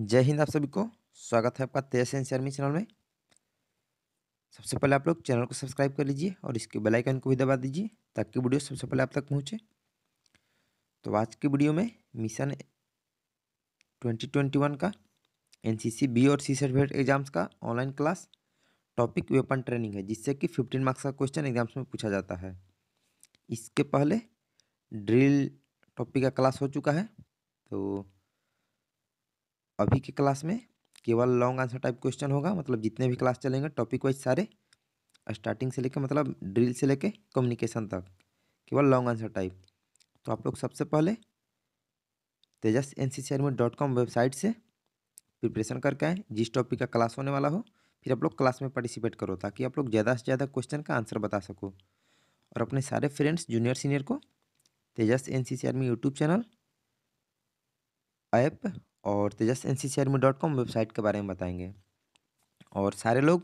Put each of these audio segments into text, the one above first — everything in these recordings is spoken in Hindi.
जय हिंद आप सभी को स्वागत है आपका तेज एन शर्मी चैनल में सबसे पहले आप लोग चैनल को सब्सक्राइब कर लीजिए और इसके बेल आइकन को भी दबा दीजिए ताकि वीडियो सबसे पहले आप तक पहुंचे तो आज की वीडियो में मिशन 2021 का एनसीसी बी और सी सर्टिफिकेट एग्जाम्स का online class topic weapon training है जिससे कि फिफ्टीन मार्क्स का क्वेश्चन एग्जाम्स में पूछा जाता है इसके पहले ड्रिल टॉपिक का क्लास हो चुका है तो अभी के क्लास में केवल लॉन्ग आंसर टाइप क्वेश्चन होगा मतलब जितने भी क्लास चलेंगे टॉपिक वाइज सारे स्टार्टिंग से लेकर मतलब ड्रिल से लेकर कम्युनिकेशन तक केवल लॉन्ग आंसर टाइप तो आप लोग सबसे पहले Tejas N C C dot com website से प्रिपरेशन करके आएँ जिस टॉपिक का क्लास होने वाला हो फिर आप लोग क्लास में पार्टिसिपेट करो ताकि आप लोग ज़्यादा से ज़्यादा क्वेश्चन का आंसर बता सको और अपने सारे फ्रेंड्स जूनियर सीनियर को Tejas N C C army YouTube channel app और Tejas N C C dot com website के बारे में बताएंगे और सारे लोग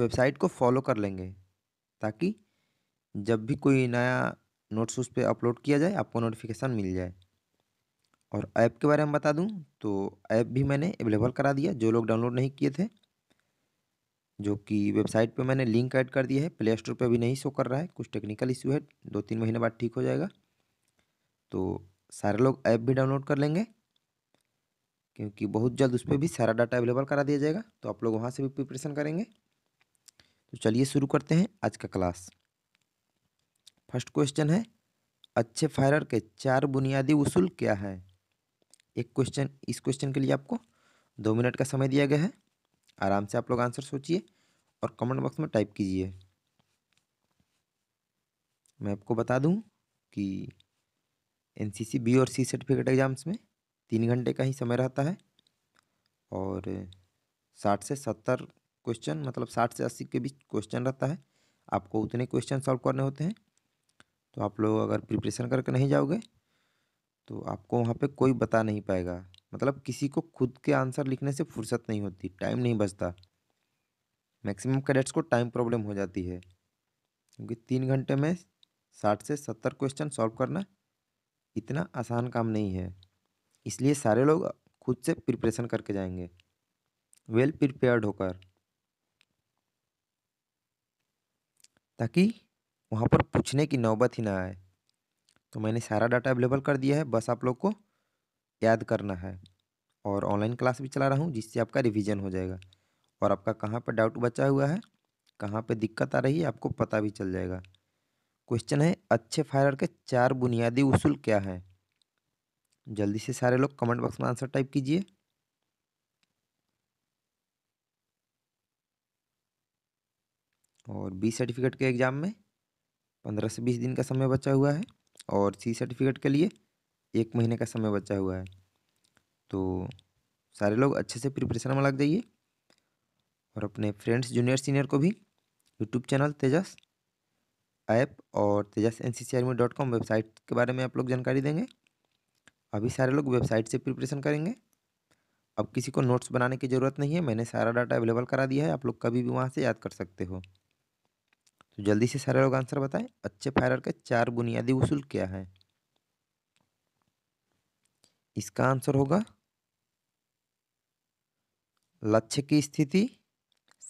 वेबसाइट को फॉलो कर लेंगे ताकि जब भी कोई नया नोट्स उस पर अपलोड किया जाए आपको नोटिफिकेशन मिल जाए और ऐप के बारे में बता दूं तो ऐप भी मैंने अवेलेबल करा दिया जो लोग डाउनलोड नहीं किए थे जो कि वेबसाइट पे मैंने लिंक ऐड कर दिया है प्ले स्टोर पर भी नहीं शो कर रहा है कुछ टेक्निकल इशू है दो तीन महीने बाद ठीक हो जाएगा तो सारे लोग ऐप भी डाउनलोड कर लेंगे क्योंकि बहुत जल्द उस पर भी सारा डाटा अवेलेबल करा दिया जाएगा तो आप लोग वहाँ से भी प्रिपरेशन करेंगे तो चलिए शुरू करते हैं आज का क्लास फर्स्ट क्वेश्चन है अच्छे फायरर के चार बुनियादी उसूल क्या है एक क्वेश्चन इस क्वेश्चन के लिए आपको दो मिनट का समय दिया गया है आराम से आप लोग आंसर सोचिए और कमेंट बॉक्स में टाइप कीजिए मैं आपको बता दूं कि एनसीसी बी और सी सर्टिफिकेट एग्ज़ाम्स में तीन घंटे का ही समय रहता है और साठ से सत्तर क्वेश्चन मतलब साठ से अस्सी के बीच क्वेश्चन रहता है आपको उतने क्वेश्चन सॉल्व करने होते हैं तो आप लोग अगर प्रिपरेशन करके नहीं जाओगे तो आपको वहाँ पे कोई बता नहीं पाएगा मतलब किसी को खुद के आंसर लिखने से फुर्सत नहीं होती टाइम नहीं बचता मैक्सिमम कैडेट्स को टाइम प्रॉब्लम हो जाती है क्योंकि तीन घंटे में साठ से सत्तर क्वेश्चन सॉल्व करना इतना आसान काम नहीं है इसलिए सारे लोग खुद से प्रिपरेशन करके जाएंगे वेल प्रिपेयर्ड होकर ताकि वहाँ पर पूछने की नौबत ही ना आए तो मैंने सारा डाटा अवेलेबल कर दिया है बस आप लोग को याद करना है और ऑनलाइन क्लास भी चला रहा हूँ जिससे आपका रिवीजन हो जाएगा और आपका कहाँ पर डाउट बचा हुआ है कहाँ पर दिक्कत आ रही है आपको पता भी चल जाएगा क्वेश्चन है अच्छे फायर के चार बुनियादी उसूल क्या हैं जल्दी से सारे लोग कमेंट बॉक्स में आंसर टाइप कीजिए और बी सर्टिफिकेट के एग्ज़ाम में पंद्रह से बीस दिन का समय बचा हुआ है और सी सर्टिफिकेट के लिए एक महीने का समय बचा हुआ है तो सारे लोग अच्छे से प्रिपरेशन में लग जाइए और अपने फ्रेंड्स जूनियर सीनियर को भी यूट्यूब चैनल तेजस ऐप और Tejas N C C army dot com website के बारे में आप लोग जानकारी देंगे अभी सारे लोग वेबसाइट से प्रिपरेशन करेंगे अब किसी को नोट्स बनाने की ज़रूरत नहीं है मैंने सारा डाटा अवेलेबल करा दिया है आप लोग कभी भी वहाँ से याद कर सकते हो तो जल्दी से सारे लोग आंसर बताएं अच्छे फायरर के चार बुनियादी उसूल क्या है इसका आंसर होगा लक्ष्य की स्थिति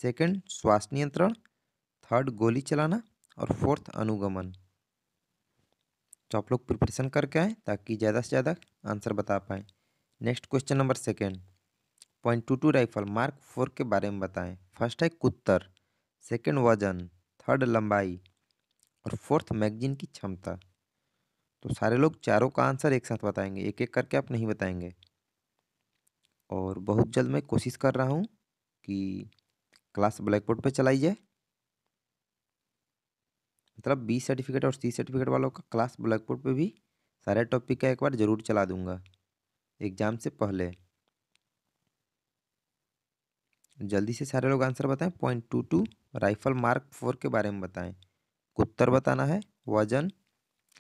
सेकंड श्वास नियंत्रण थर्ड गोली चलाना और फोर्थ अनुगमन तो आप लोग प्रिपरेशन करके आएँ ताकि ज़्यादा से ज़्यादा आंसर बता पाएँ next question number second point two two rifle mark four के बारे में बताएं फर्स्ट है कुत्तर सेकेंड वजन थर्ड लंबाई और फोर्थ मैगजीन की क्षमता तो सारे लोग चारों का आंसर एक साथ बताएंगे एक एक करके आप नहीं बताएंगे और बहुत जल्द मैं कोशिश कर रहा हूँ कि क्लास ब्लैक बोर्ड पर चलाई जाए मतलब बी सर्टिफिकेट और सी सर्टिफिकेट वालों का क्लास ब्लैकबोर्ड पे भी सारे टॉपिक का एक बार ज़रूर चला दूंगा एग्ज़ाम से पहले जल्दी से सारे लोग आंसर बताएं point two two rifle mark four के बारे में बताएं उत्तर बताना है वजन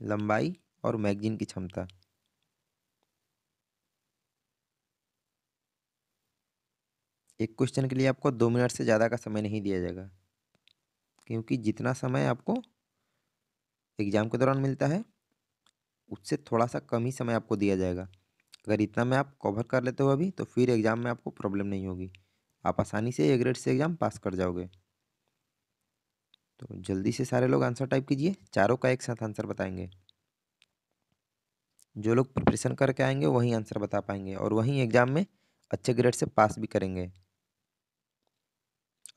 लंबाई और मैगजीन की क्षमता एक क्वेश्चन के लिए आपको दो मिनट से ज़्यादा का समय नहीं दिया जाएगा क्योंकि जितना समय आपको एग्ज़ाम के दौरान मिलता है उससे थोड़ा सा कम ही समय आपको दिया जाएगा अगर इतना में आप कवर कर लेते हो अभी तो फिर एग्ज़ाम में आपको प्रॉब्लम नहीं होगी आप आसानी से ए ग्रेड से एग्ज़ाम पास कर जाओगे तो जल्दी से सारे लोग आंसर टाइप कीजिए चारों का एक साथ आंसर बताएंगे जो लोग प्रिपरेशन करके आएंगे वही आंसर बता पाएंगे और वहीं एग्ज़ाम में अच्छे ग्रेड से पास भी करेंगे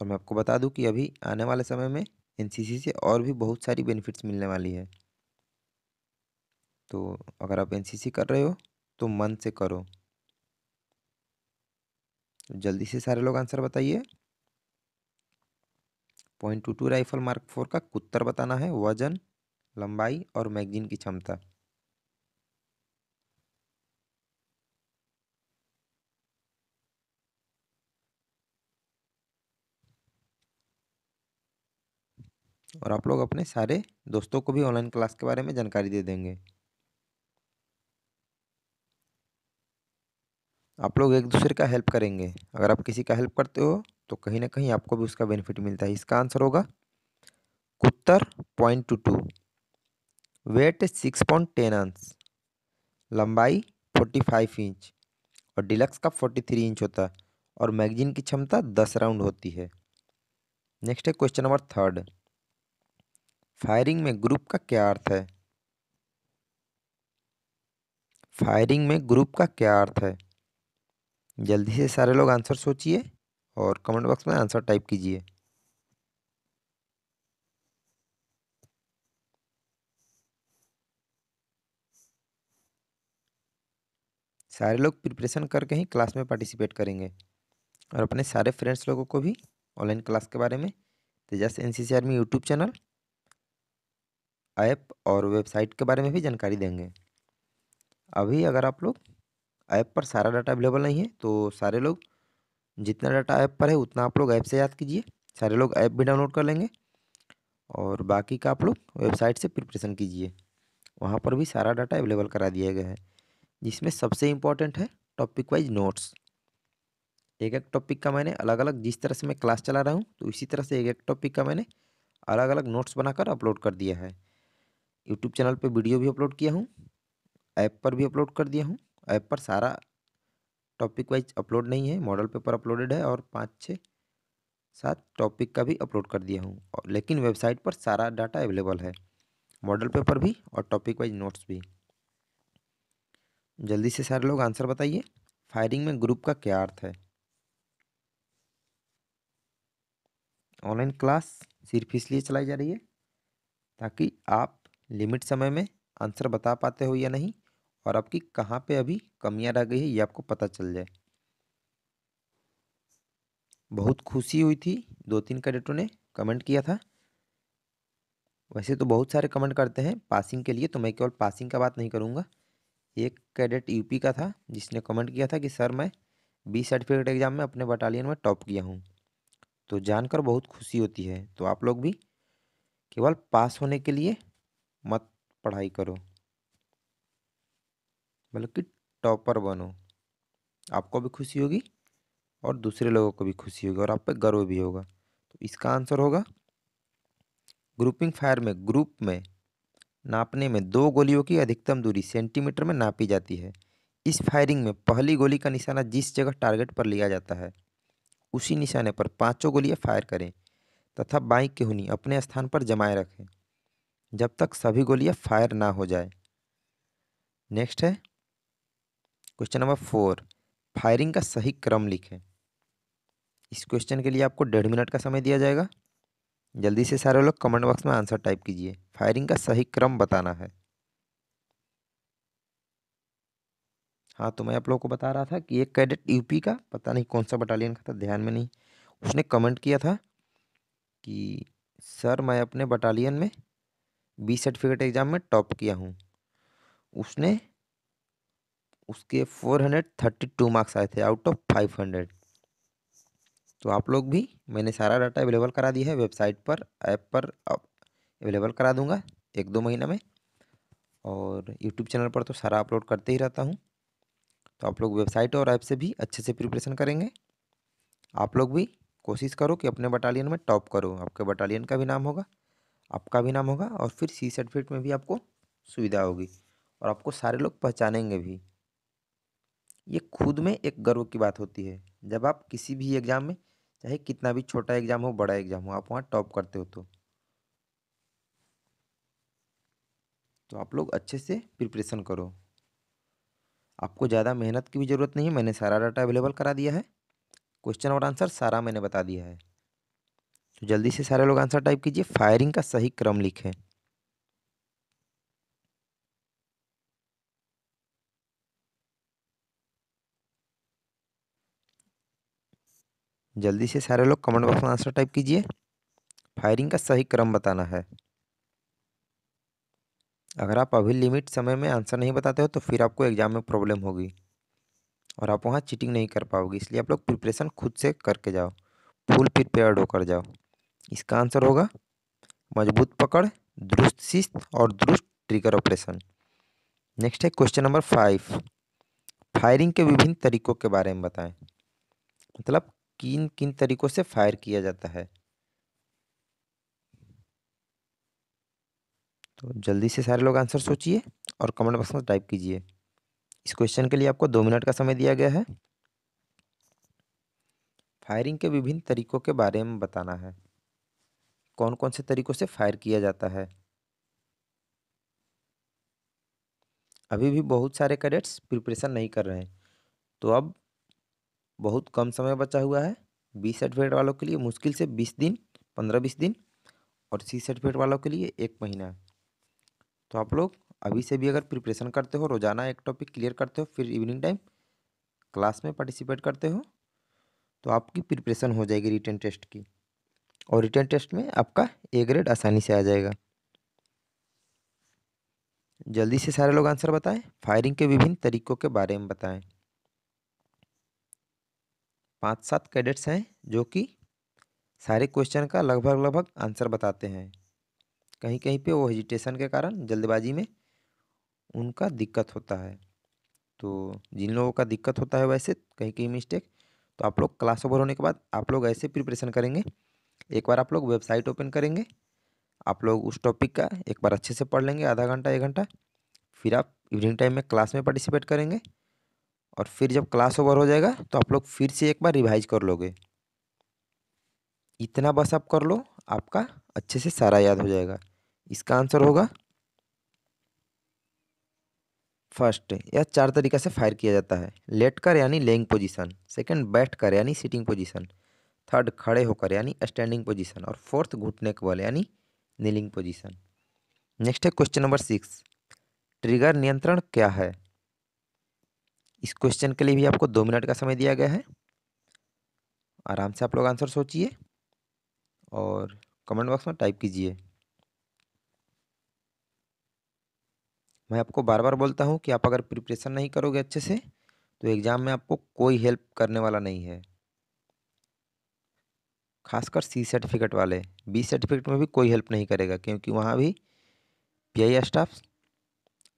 और मैं आपको बता दूं कि अभी आने वाले समय में एनसीसी से और भी बहुत सारी बेनिफिट्स मिलने वाली है तो अगर आप एनसीसी कर रहे हो तो मन से करो जल्दी से सारे लोग आंसर बताइए point two two rifle mark four का कुत्तर बताना है वजन लंबाई और मैगजीन की क्षमता और आप लोग अपने सारे दोस्तों को भी ऑनलाइन क्लास के बारे में जानकारी दे देंगे आप लोग एक दूसरे का हेल्प करेंगे अगर आप किसी का हेल्प करते हो तो कहीं ना कहीं आपको भी उसका बेनिफिट मिलता है इसका आंसर होगा कुत्तर point two two weight six point ten ounce लंबाई फोर्टी फाइव इंच और डिलक्स का फोर्टी थ्री इंच होता है और मैगजीन की क्षमता दस राउंड होती है नेक्स्ट है क्वेश्चन नंबर थर्ड फायरिंग में ग्रुप का क्या अर्थ है फायरिंग में ग्रुप का क्या अर्थ है जल्दी से सारे लोग आंसर सोचिए और कमेंट बॉक्स में आंसर टाइप कीजिए सारे लोग प्रिपरेशन करके ही क्लास में पार्टिसिपेट करेंगे और अपने सारे फ्रेंड्स लोगों को भी ऑनलाइन क्लास के बारे में Tejas N C C army YouTube channel app और वेबसाइट के बारे में भी जानकारी देंगे अभी अगर आप लोग ऐप पर सारा डाटा अवेलेबल नहीं है तो सारे लोग जितना डाटा ऐप पर है उतना आप लोग ऐप से याद कीजिए सारे लोग ऐप भी डाउनलोड कर लेंगे और बाकी का आप लोग वेबसाइट से प्रिपरेशन कीजिए वहाँ पर भी सारा डाटा अवेलेबल करा दिया गया है जिसमें सबसे इम्पॉर्टेंट है टॉपिक वाइज नोट्स एक एक टॉपिक का मैंने अलग अलग जिस तरह से मैं क्लास चला रहा हूँ तो इसी तरह से एक एक टॉपिक का मैंने अलग अलग नोट्स बनाकर अपलोड कर दिया है यूट्यूब चैनल पे वीडियो भी अपलोड किया हूँ ऐप पर भी अपलोड कर दिया हूँ ऐप पर सारा टॉपिक वाइज अपलोड नहीं है मॉडल पेपर अपलोडेड है और पाँच छः सात टॉपिक का भी अपलोड कर दिया हूँ लेकिन वेबसाइट पर सारा डाटा अवेलेबल है मॉडल पेपर भी और टॉपिक वाइज नोट्स भी जल्दी से सारे लोग आंसर बताइए फायरिंग में ग्रुप का क्या अर्थ है ऑनलाइन क्लास सिर्फ इसलिए चलाई जा रही है ताकि आप लिमिट समय में आंसर बता पाते हो या नहीं और आपकी कहाँ पे अभी कमियाँ रह गई है ये आपको पता चल जाए बहुत खुशी हुई थी दो तीन कैडेटों ने कमेंट किया था वैसे तो बहुत सारे कमेंट करते हैं पासिंग के लिए तो मैं केवल पासिंग का बात नहीं करूँगा एक कैडेट यूपी का था जिसने कमेंट किया था कि सर मैं बी सर्टिफिकेट एग्ज़ाम में अपने बटालियन में टॉप किया हूँ तो जानकर बहुत खुशी होती है तो आप लोग भी केवल पास होने के लिए मत पढ़ाई करो बल्कि मतलब टॉपर बनो आपको भी खुशी होगी और दूसरे लोगों को भी खुशी होगी और आप पे गर्व भी होगा तो इसका आंसर होगा ग्रुपिंग फायर में ग्रुप में नापने में दो गोलियों की अधिकतम दूरी सेंटीमीटर में नापी जाती है इस फायरिंग में पहली गोली का निशाना जिस जगह टारगेट पर लिया जाता है उसी निशाने पर पांचों गोलियां फायर करें तथा बाइक की हुनी अपने स्थान पर जमाए रखें जब तक सभी गोलियां फायर ना हो जाए नेक्स्ट है क्वेश्चन नंबर फोर फायरिंग का सही क्रम लिखें इस क्वेश्चन के लिए आपको डेढ़ मिनट का समय दिया जाएगा जल्दी से सारे लोग कमेंट बॉक्स में आंसर टाइप कीजिए फायरिंग का सही क्रम बताना है हाँ तो मैं आप लोगों को बता रहा था कि एक कैडेट यूपी का पता नहीं कौन सा बटालियन का था ध्यान में नहीं उसने कमेंट किया था कि सर मैं अपने बटालियन में बी सर्टिफिकेट एग्ज़ाम में टॉप किया हूँ उसने उसके four hundred thirty two marks आए थे आउट ऑफ फाइव हंड्रेड तो आप लोग भी मैंने सारा डाटा अवेलेबल करा दिया है वेबसाइट पर ऐप पर अवेलेबल करा दूंगा एक दो महीना में और यूट्यूब चैनल पर तो सारा अपलोड करते ही रहता हूँ तो आप लोग वेबसाइट और ऐप से भी अच्छे से प्रिपरेशन करेंगे आप लोग भी कोशिश करो कि अपने बटालियन में टॉप करो आपके बटालियन का भी नाम होगा आपका भी नाम होगा और फिर सी सर्टिफिकेट में भी आपको सुविधा होगी और आपको सारे लोग पहचानेंगे भी ये खुद में एक गर्व की बात होती है जब आप किसी भी एग्ज़ाम में चाहे कितना भी छोटा एग्ज़ाम हो बड़ा एग्ज़ाम हो आप वहाँ टॉप करते हो तो तो आप लोग अच्छे से प्रिपरेशन करो आपको ज़्यादा मेहनत की भी ज़रूरत नहीं है मैंने सारा डाटा अवेलेबल करा दिया है क्वेश्चन और आंसर सारा मैंने बता दिया है तो जल्दी से सारे लोग आंसर टाइप कीजिए फायरिंग का सही क्रम लिखें जल्दी से सारे लोग कमेंट बॉक्स में आंसर टाइप कीजिए फायरिंग का सही क्रम बताना है अगर आप अभी लिमिट समय में आंसर नहीं बताते हो तो फिर आपको एग्ज़ाम में प्रॉब्लम होगी और आप वहाँ चीटिंग नहीं कर पाओगे इसलिए आप लोग प्रिपरेशन खुद से करके जाओ फुल प्रिपेयर्ड होकर जाओ इसका आंसर होगा मजबूत पकड़ दुरुस्त शिस्त और दुरुस्त ट्रिगर ऑपरेशन नेक्स्ट है क्वेश्चन नंबर फाइव फायरिंग के विभिन्न तरीकों के बारे में बताएं मतलब किन किन तरीकों से फायर किया जाता है तो जल्दी से सारे लोग आंसर सोचिए और कमेंट बॉक्स में टाइप कीजिए इस क्वेश्चन के लिए आपको दो मिनट का समय दिया गया है फायरिंग के विभिन्न तरीकों के बारे में बताना है कौन कौन से तरीक़ों से फायर किया जाता है अभी भी बहुत सारे कैडेट्स प्रिपरेशन नहीं कर रहे हैं तो अब बहुत कम समय बचा हुआ है बी सर्टिफिकेट वालों के लिए मुश्किल से बीस दिन पंद्रह बीस दिन और सी सर्टिफिकेट वालों के लिए एक महीना तो आप लोग अभी से भी अगर प्रिपरेशन करते हो रोज़ाना एक टॉपिक क्लियर करते हो फिर इवनिंग टाइम क्लास में पार्टिसिपेट करते हो तो आपकी प्रिपरेशन हो जाएगी रिटर्न टेस्ट की और रिटर्न टेस्ट में आपका ए ग्रेड आसानी से आ जाएगा जल्दी से सारे लोग आंसर बताएं फायरिंग के विभिन्न तरीकों के बारे में बताएं पाँच सात कैडेट्स हैं जो कि सारे क्वेश्चन का लगभग लगभग आंसर बताते हैं कहीं कहीं पे वो हेजिटेशन के कारण जल्दबाजी में उनका दिक्कत होता है तो जिन लोगों का दिक्कत होता है वैसे कहीं कहीं मिस्टेक तो आप लोग क्लास ओवर होने के बाद आप लोग ऐसे प्रिपरेशन करेंगे एक बार आप लोग वेबसाइट ओपन करेंगे आप लोग उस टॉपिक का एक बार अच्छे से पढ़ लेंगे आधा घंटा एक घंटा फिर आप इवनिंग टाइम में क्लास में पार्टिसिपेट करेंगे और फिर जब क्लास ओवर हो जाएगा तो आप लोग फिर से एक बार रिवाइज कर लोगे इतना बस आप कर लो आपका अच्छे से सारा याद हो जाएगा इसका आंसर होगा फर्स्ट यह चार तरीक़ा से फायर किया जाता है लेट कर यानी लेंग पोजीशन सेकंड बैठ कर यानी सिटिंग पोजीशन थर्ड खड़े होकर यानी स्टैंडिंग पोजीशन और फोर्थ घुटने के बल यानी नीलिंग पोजीशन नेक्स्ट है क्वेश्चन नंबर सिक्स ट्रिगर नियंत्रण क्या है इस क्वेश्चन के लिए भी आपको दो मिनट का समय दिया गया है आराम से आप लोग आंसर सोचिए और कमेंट बॉक्स में टाइप कीजिए मैं आपको बार बार बोलता हूँ कि आप अगर प्रिपरेशन नहीं करोगे अच्छे से तो एग्ज़ाम में आपको कोई हेल्प करने वाला नहीं है खासकर सी सर्टिफिकेट वाले बी सर्टिफिकेट में भी कोई हेल्प नहीं करेगा क्योंकि वहाँ भी आई स्टाफ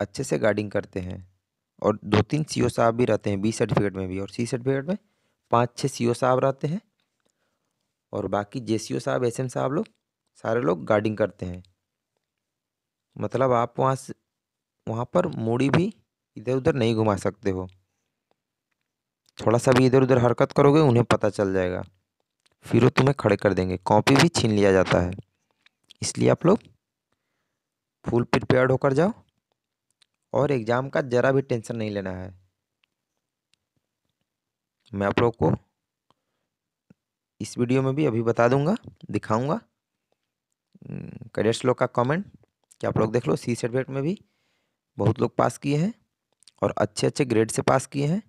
अच्छे से गार्डिंग करते हैं और दो तीन सी साहब भी रहते हैं बी सर्टिफिकेट में भी और सी सर्टिफिकेट में पाँच छः सी साहब रहते हैं और बाकी जे सी ओ साहब एस एम साहब लोग सारे लोग गार्डिंग करते हैं मतलब आप वहाँ से वहाँ पर मूड़ी भी इधर उधर नहीं घुमा सकते हो थोड़ा सा भी इधर उधर हरकत करोगे उन्हें पता चल जाएगा फिर वो तुम्हें खड़े कर देंगे कॉपी भी छीन लिया जाता है इसलिए आप लोग फुल प्रिपेयर्ड होकर जाओ और एग्ज़ाम का ज़रा भी टेंशन नहीं लेना है मैं आप लोग को इस वीडियो में भी अभी बता दूंगा दिखाऊंगा हम्म, कैडेट्स लोग का कमेंट कि आप लोग देख लो सी सर्टिफिकेट में भी बहुत लोग पास किए हैं और अच्छे अच्छे ग्रेड से पास किए हैं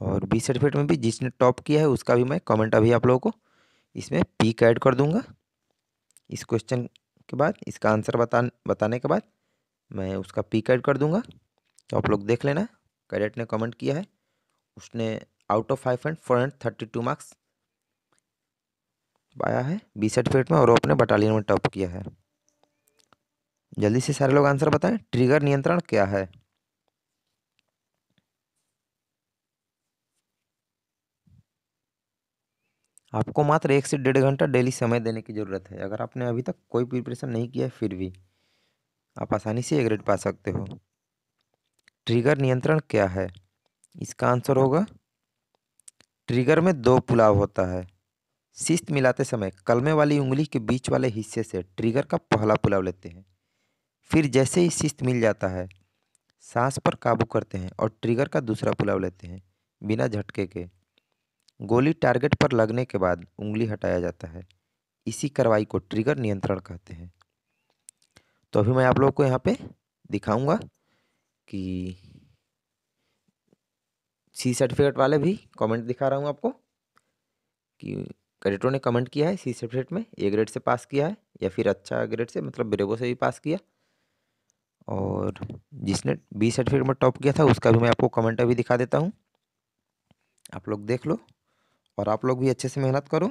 और बी सर्टिफिकेट में भी जिसने टॉप किया है उसका भी मैं कमेंट अभी आप लोगों को इसमें पीक ऐड कर दूंगा इस क्वेश्चन के बाद इसका आंसर बता बताने के बाद मैं उसका पीक ऐड कर दूंगा तो आप लोग देख लेना कैडेट ने कमेंट किया है उसने out of five hundred four hundred thirty two marks पाया है बी सर्टिफिकेट में और अपने बटालियन में टॉप किया है जल्दी से सारे लोग आंसर बताएँ ट्रिगर नियंत्रण क्या है आपको मात्र एक से डेढ़ घंटा डेली समय देने की ज़रूरत है अगर आपने अभी तक कोई प्रिपरेशन नहीं किया है फिर भी आप आसानी से ये ग्रेड पा सकते हो ट्रिगर नियंत्रण क्या है इसका आंसर होगा ट्रिगर में दो पुलाव होता है शिस्त मिलाते समय कलमे वाली उंगली के बीच वाले हिस्से से ट्रिगर का पहला पुलाव लेते हैं फिर जैसे ही शिस्त मिल जाता है सांस पर काबू करते हैं और ट्रिगर का दूसरा पुलाव लेते हैं बिना झटके के गोली टारगेट पर लगने के बाद उंगली हटाया जाता है इसी कार्रवाई को ट्रिगर नियंत्रण कहते हैं तो अभी मैं आप लोगों को यहाँ पे दिखाऊंगा कि सी सर्टिफिकेट वाले भी कमेंट दिखा रहा हूँ आपको कि कैडेटों ने कमेंट किया है सी सर्टिफिकेट में ए ग्रेड से पास किया है या फिर अच्छा ग्रेड से मतलब ब्रेवो से भी पास किया और जिसने बी सर्टिफिकेट में टॉप किया था उसका भी मैं आपको कमेंट अभी दिखा देता हूँ आप लोग देख लो और आप लोग भी अच्छे से मेहनत करो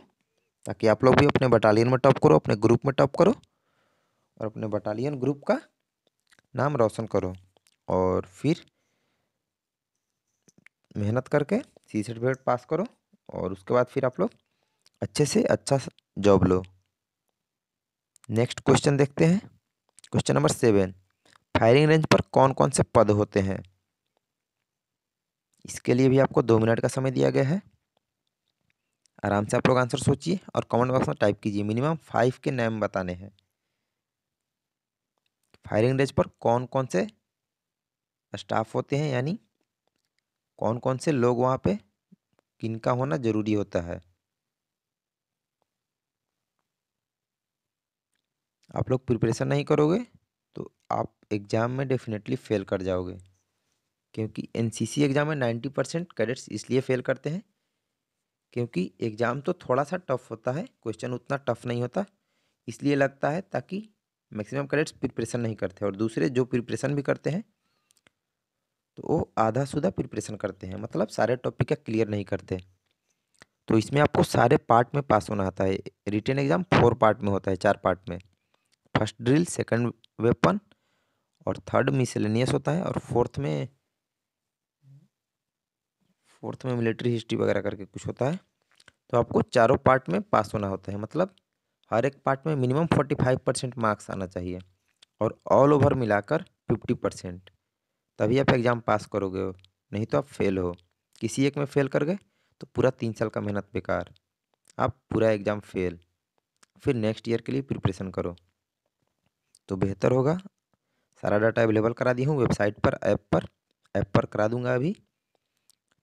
ताकि आप लोग भी अपने बटालियन में टॉप करो अपने ग्रुप में टॉप करो और अपने बटालियन ग्रुप का नाम रोशन करो और फिर मेहनत करके सी सर्टिफिकेट पास करो और उसके बाद फिर आप लोग अच्छे से अच्छा जॉब लो नेक्स्ट क्वेश्चन देखते हैं question number seven firing range पर कौन कौन से पद होते हैं इसके लिए भी आपको दो मिनट का समय दिया गया है आराम से आप लोग आंसर सोचिए और कमेंट बॉक्स में टाइप कीजिए मिनिमम फाइव के नेम बताने हैं फायरिंग रेंज पर कौन कौन से स्टाफ होते हैं यानी कौन कौन से लोग वहाँ पे किनका होना ज़रूरी होता है आप लोग प्रिपरेशन नहीं करोगे तो आप एग्ज़ाम में डेफिनेटली फ़ेल कर जाओगे क्योंकि एनसीसी एग्ज़ाम में नाइन्टी परसेंट कैडेट्स इसलिए फ़ेल करते हैं क्योंकि एग्ज़ाम तो थोड़ा सा टफ होता है क्वेश्चन उतना टफ नहीं होता इसलिए लगता है ताकि मैक्सिमम कैडेट्स प्रिपरेशन नहीं करते और दूसरे जो प्रिपरेशन भी करते हैं तो वो आधा सुधा प्रिपरेशन करते हैं मतलब सारे टॉपिक का क्लियर नहीं करते तो इसमें आपको सारे पार्ट में पास होना आता है रिटर्न एग्ज़ाम फोर पार्ट में होता है चार पार्ट में फर्स्ट ड्रिल सेकंड वेपन और थर्ड मिसलेनियस होता है और फोर्थ में फोर्थ में मिलिट्री हिस्ट्री वगैरह करके कुछ होता है तो आपको चारों पार्ट में पास होना होता है मतलब हर एक पार्ट में minimum forty five percent marks आना चाहिए और ऑल ओवर मिलाकर फिफ्टी परसेंट तभी आप एग्ज़ाम पास करोगे हो नहीं तो आप फेल हो किसी एक में फेल कर गए तो पूरा तीन साल का मेहनत बेकार आप पूरा एग्ज़ाम फेल फिर नेक्स्ट ईयर के लिए प्रिपरेशन करो तो बेहतर होगा सारा डाटा अवेलेबल करा दी हूँ वेबसाइट पर ऐप पर ऐप पर करा दूंगा अभी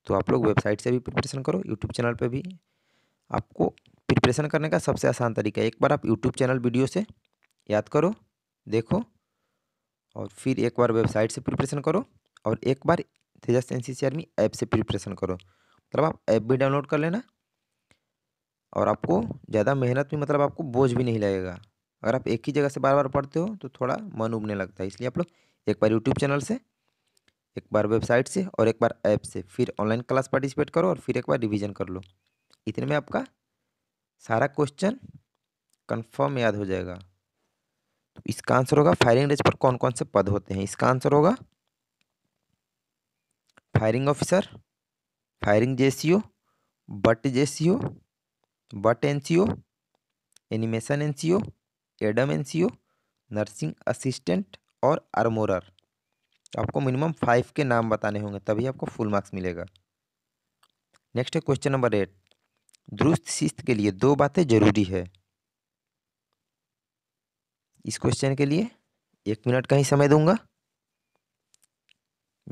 तो आप लोग वेबसाइट से भी प्रिपरेशन करो यूट्यूब चैनल पर भी आपको प्रिपरेशन करने का सबसे आसान तरीका है एक बार आप यूट्यूब चैनल वीडियो से याद करो देखो और फिर एक बार वेबसाइट से प्रिपरेशन करो और एक बार Tejas N C C army app से प्रिपरेशन करो मतलब आप ऐप भी डाउनलोड कर लेना और आपको ज़्यादा मेहनत भी मतलब आपको बोझ भी नहीं लगेगा अगर आप एक ही जगह से बार बार पढ़ते हो तो थोड़ा मन उबने लगता है इसलिए आप लोग एक बार यूट्यूब चैनल से एक बार वेबसाइट से और एक बार ऐप से फिर ऑनलाइन क्लास पार्टिसिपेट करो और फिर एक बार रिवीजन कर लो इतने में आपका सारा क्वेश्चन कंफर्म याद हो जाएगा तो इसका आंसर होगा फायरिंग रेंज पर कौन कौन से पद होते हैं इसका आंसर होगा firing officer firing O butt O butt O animation O Adam O nursing assistant और आर्मोरर आपको मिनिमम फाइव के नाम बताने होंगे तभी आपको फुल मार्क्स मिलेगा नेक्स्ट है क्वेश्चन नंबर एट दुरुस्त शिस्त के लिए दो बातें जरूरी है इस क्वेश्चन के लिए एक मिनट का ही समय दूंगा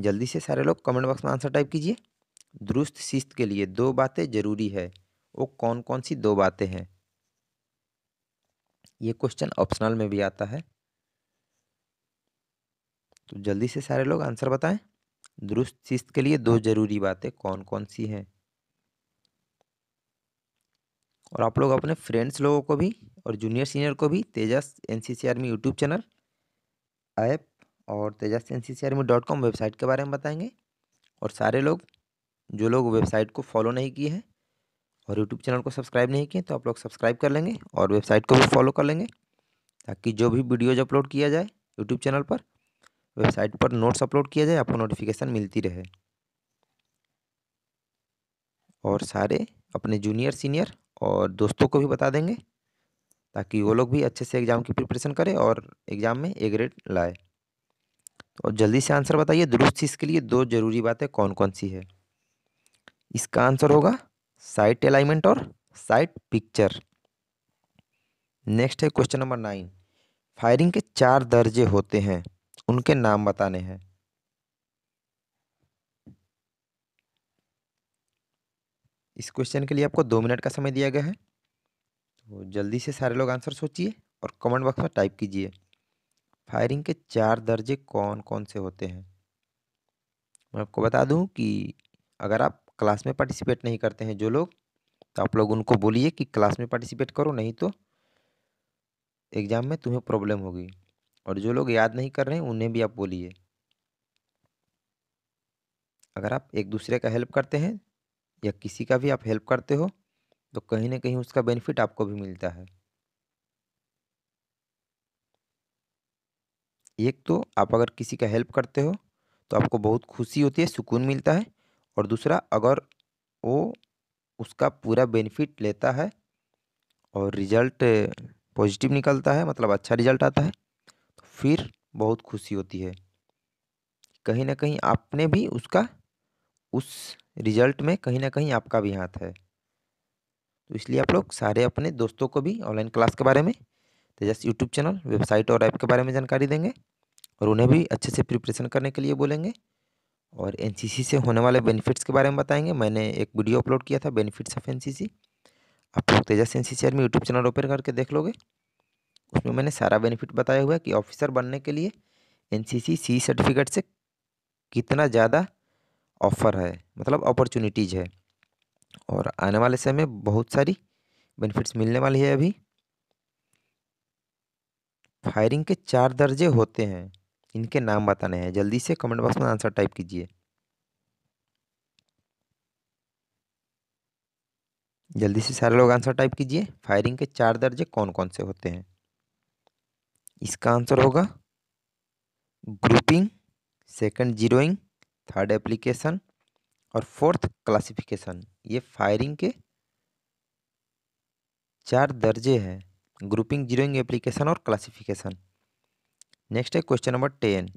जल्दी से सारे लोग कमेंट बॉक्स में आंसर टाइप कीजिए दुरुस्त शिस्त के लिए दो बातें जरूरी है वो कौन कौन सी दो बातें हैं ये क्वेश्चन ऑप्शनल में भी आता है तो जल्दी से सारे लोग आंसर बताएं दुरुस्त शिस्त के लिए दो जरूरी बातें कौन कौन सी हैं और आप लोग अपने फ्रेंड्स लोगों को भी और जूनियर सीनियर को भी Tejas N C C army YouTube channel app और Tejas N C C army dot com website के बारे में बताएंगे और सारे लोग जो लोग वेबसाइट को फॉलो नहीं किए हैं और यूट्यूब चैनल को सब्सक्राइब नहीं किए तो आप लोग सब्सक्राइब कर लेंगे और वेबसाइट को भी फॉलो कर लेंगे ताकि जो भी वीडियोज अपलोड किया जाए यूट्यूब चैनल पर वेबसाइट पर नोट्स अपलोड किया जाए आपको नोटिफिकेशन मिलती रहे और सारे अपने जूनियर सीनियर और दोस्तों को भी बता देंगे ताकि वो लोग भी अच्छे से एग्ज़ाम की प्रिपरेशन करें और एग्ज़ाम में ए ग्रेड लाए तो जल्दी से आंसर बताइए दुरुस्त इसके लिए दो ज़रूरी बातें कौन कौन सी है इसका आंसर होगा साइट अलाइनमेंट और साइट पिक्चर नेक्स्ट है क्वेश्चन नंबर नाइन फायरिंग के चार दर्जे होते हैं उनके नाम बताने हैं इस क्वेश्चन के लिए आपको दो मिनट का समय दिया गया है तो जल्दी से सारे लोग आंसर सोचिए और कमेंट बॉक्स में टाइप कीजिए फायरिंग के चार दर्जे कौन कौन से होते हैं मैं आपको बता दूं कि अगर आप क्लास में पार्टिसिपेट नहीं करते हैं जो लोग तो आप लोग उनको बोलिए कि क्लास में पार्टिसिपेट करो नहीं तो एग्ज़ाम में तुम्हें प्रॉब्लम होगी और जो लोग याद नहीं कर रहे हैं उन्हें भी आप बोलिए अगर आप एक दूसरे का हेल्प करते हैं या किसी का भी आप हेल्प करते हो तो कहीं ना कहीं उसका बेनिफिट आपको भी मिलता है एक तो आप अगर किसी का हेल्प करते हो तो आपको बहुत खुशी होती है सुकून मिलता है और दूसरा अगर वो उसका पूरा बेनिफिट लेता है और रिजल्ट पॉजिटिव निकलता है मतलब अच्छा रिजल्ट आता है फिर बहुत खुशी होती है कहीं ना कहीं आपने भी उसका उस रिजल्ट में कहीं ना कहीं आपका भी हाथ है तो इसलिए आप लोग सारे अपने दोस्तों को भी ऑनलाइन क्लास के बारे में तेजस यूट्यूब चैनल वेबसाइट और ऐप के बारे में जानकारी देंगे और उन्हें भी अच्छे से प्रिपरेशन करने के लिए बोलेंगे और एन से होने वाले बेनिफिट्स के बारे में बताएंगे मैंने एक वीडियो अपलोड किया था बेनिफिट्स ऑफ एन आप लोग तेजस एन सी में यूट्यूब चैनल ओपन करके देख लोगे उसमें मैंने सारा बेनिफिट बताया हुआ है कि ऑफिसर बनने के लिए एन सी सर्टिफिकेट से कितना ज़्यादा ऑफ़र है मतलब अपॉर्चुनिटीज़ है और आने वाले समय में बहुत सारी बेनिफिट्स मिलने वाली है अभी फायरिंग के चार दर्जे होते हैं इनके नाम बताने हैं जल्दी से कमेंट बॉक्स में आंसर टाइप कीजिए जल्दी से सारे लोग आंसर टाइप कीजिए फायरिंग के चार दर्जे कौन कौन से होते हैं इसका आंसर होगा grouping second zeroing third application और फोर्थ क्लासिफिकेशन ये फायरिंग के चार दर्जे हैं ग्रुपिंग जीरोइंग एप्लीकेशन और क्लासिफिकेशन नेक्स्ट है क्वेश्चन नंबर टेन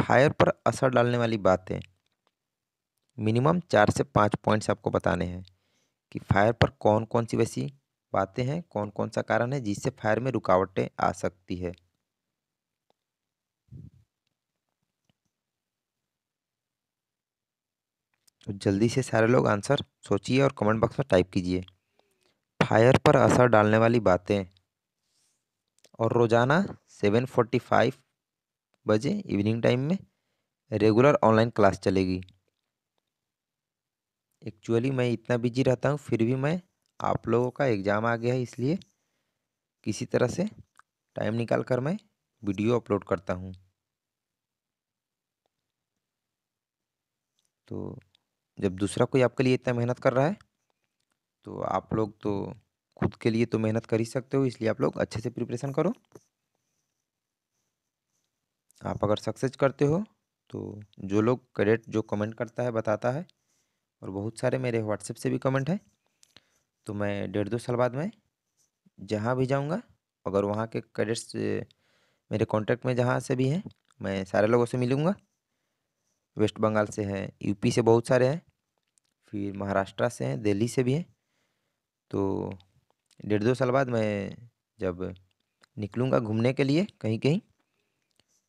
फायर पर असर डालने वाली बातें मिनिमम चार से पाँच पॉइंट्स आपको बताने हैं कि फायर पर कौन कौन सी वैसी पाते हैं कौन कौन सा कारण है जिससे फायर में रुकावटें आ सकती है तो जल्दी से सारे लोग आंसर सोचिए और कमेंट बॉक्स में टाइप कीजिए फायर पर असर डालने वाली बातें और रोज़ाना सेवन फोर्टी फाइव बजे इवनिंग टाइम में रेगुलर ऑनलाइन क्लास चलेगी एक्चुअली मैं इतना बिजी रहता हूँ फिर भी मैं आप लोगों का एग्ज़ाम आ गया है इसलिए किसी तरह से टाइम निकाल कर मैं वीडियो अपलोड करता हूँ तो जब दूसरा कोई आपके लिए इतना मेहनत कर रहा है तो आप लोग तो खुद के लिए तो मेहनत कर ही सकते हो इसलिए आप लोग अच्छे से प्रिपरेशन करो आप अगर सक्सेस करते हो तो जो लोग क्रेडिट जो कमेंट करता है बताता है और बहुत सारे मेरे व्हाट्सएप से भी कमेंट हैं तो मैं डेढ़ दो साल बाद में जहाँ भी जाऊँगा अगर वहाँ के कैडेट्स मेरे कॉन्टैक्ट में जहाँ से भी हैं मैं सारे लोगों से मिलूँगा वेस्ट बंगाल से हैं यूपी से बहुत सारे हैं फिर महाराष्ट्र से हैं दिल्ली से भी हैं तो डेढ़ दो साल बाद मैं जब निकलूँगा घूमने के लिए कहीं कहीं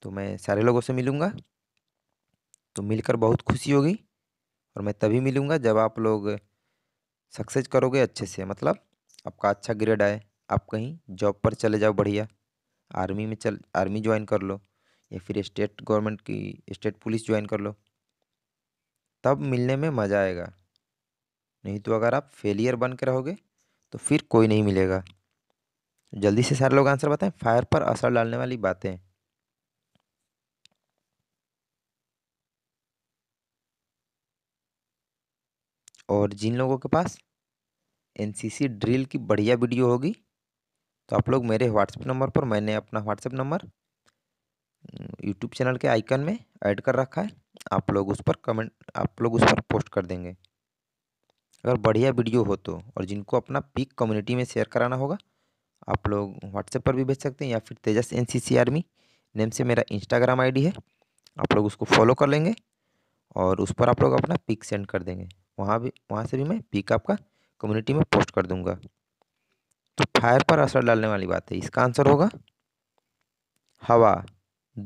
तो मैं सारे लोगों से मिलूँगा तो मिलकर बहुत खुशी होगी और मैं तभी मिलूँगा जब आप लोग सक्सेस करोगे अच्छे से मतलब आपका अच्छा ग्रेड आए आप कहीं जॉब पर चले जाओ बढ़िया आर्मी में चल आर्मी ज्वाइन कर लो या फिर स्टेट गवर्नमेंट की स्टेट पुलिस ज्वाइन कर लो तब मिलने में मज़ा आएगा नहीं तो अगर आप फेलियर बन के रहोगे तो फिर कोई नहीं मिलेगा जल्दी से सारे लोग आंसर बताएं फायर पर असर डालने वाली बातें और जिन लोगों के पास एनसीसी ड्रिल की बढ़िया वीडियो होगी तो आप लोग मेरे व्हाट्सएप नंबर पर मैंने अपना व्हाट्सएप नंबर यूट्यूब चैनल के आइकन में ऐड कर रखा है आप लोग उस पर कमेंट आप लोग उस पर पोस्ट कर देंगे अगर बढ़िया वीडियो हो तो और जिनको अपना पिक कम्युनिटी में शेयर कराना होगा आप लोग व्हाट्सएप पर भी भेज सकते हैं या फिर तेजस एन आर्मी नेम से मेरा इंस्टाग्राम आईडी है आप लोग उसको फॉलो कर लेंगे और उस पर आप लोग अपना पिक सेंड कर देंगे वहाँ भी वहाँ से भी मैं पिकअप का कम्युनिटी में पोस्ट कर दूंगा तो फायर पर असर डालने वाली बात है इसका आंसर होगा हवा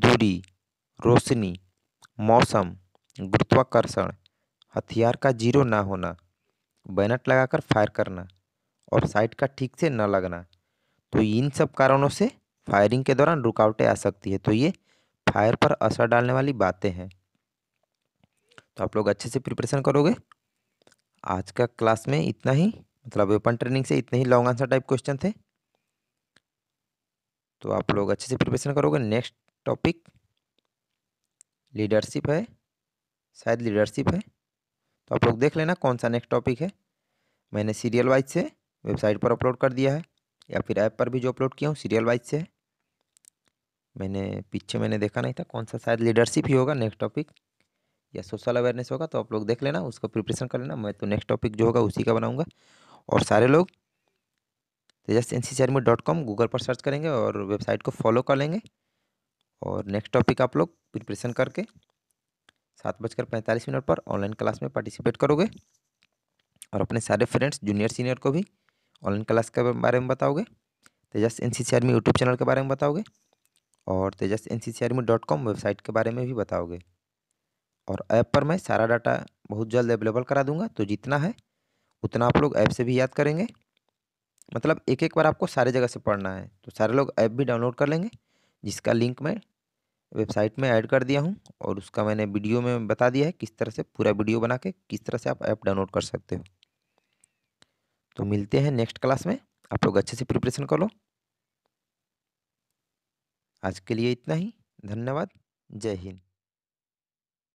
दूरी रोशनी मौसम गुरुत्वाकर्षण हथियार का जीरो ना होना बैनट लगाकर फायर करना और साइट का ठीक से न लगना तो इन सब कारणों से फायरिंग के दौरान रुकावटें आ सकती है तो ये फायर पर असर डालने वाली बातें हैं तो आप लोग अच्छे से प्रिपरेशन करोगे आज का क्लास में इतना ही मतलब ओपन ट्रेनिंग से इतने ही लॉन्ग आंसर टाइप क्वेश्चन थे तो आप लोग अच्छे से प्रिपरेशन करोगे नेक्स्ट टॉपिक लीडरशिप है शायद लीडरशिप है तो आप लोग देख लेना कौन सा नेक्स्ट टॉपिक है मैंने सीरियल वाइज से वेबसाइट पर अपलोड कर दिया है या फिर ऐप पर भी जो अपलोड किया हूँ सीरियल वाइज से मैंने पीछे मैंने देखा नहीं था कौन सा शायद लीडरशिप ही होगा नेक्स्ट टॉपिक या सोशल अवेयरनेस होगा तो आप लोग देख लेना उसका प्रिपरेशन कर लेना मैं तो नेक्स्ट टॉपिक जो होगा उसी का बनाऊँगा और सारे लोग Tejas N C C army dot com Google पर सर्च करेंगे और वेबसाइट को फॉलो कर लेंगे और नेक्स्ट टॉपिक आप लोग प्रिपरेशन करके सात बजकर पैंतालीस मिनट पर ऑनलाइन क्लास में पार्टिसिपेट करोगे और अपने सारे फ्रेंड्स जूनियर सीनियर को भी ऑनलाइन क्लास के बारे में बताओगे Tejas N C C army YouTube channel के बारे में बताओगे और Tejas N C C army dot com website के बारे में भी बताओगे और ऐप पर मैं सारा डाटा बहुत जल्द अवेलेबल करा दूंगा तो जितना है उतना आप लोग ऐप से भी याद करेंगे मतलब एक एक बार आपको सारे जगह से पढ़ना है तो सारे लोग ऐप भी डाउनलोड कर लेंगे जिसका लिंक मैं वेबसाइट में ऐड कर दिया हूँ और उसका मैंने वीडियो में बता दिया है किस तरह से पूरा वीडियो बना के किस तरह से आप ऐप डाउनलोड कर सकते हो तो मिलते हैं नेक्स्ट क्लास में आप लोग अच्छे से प्रिपरेशन कर लो आज के लिए इतना ही धन्यवाद जय हिंद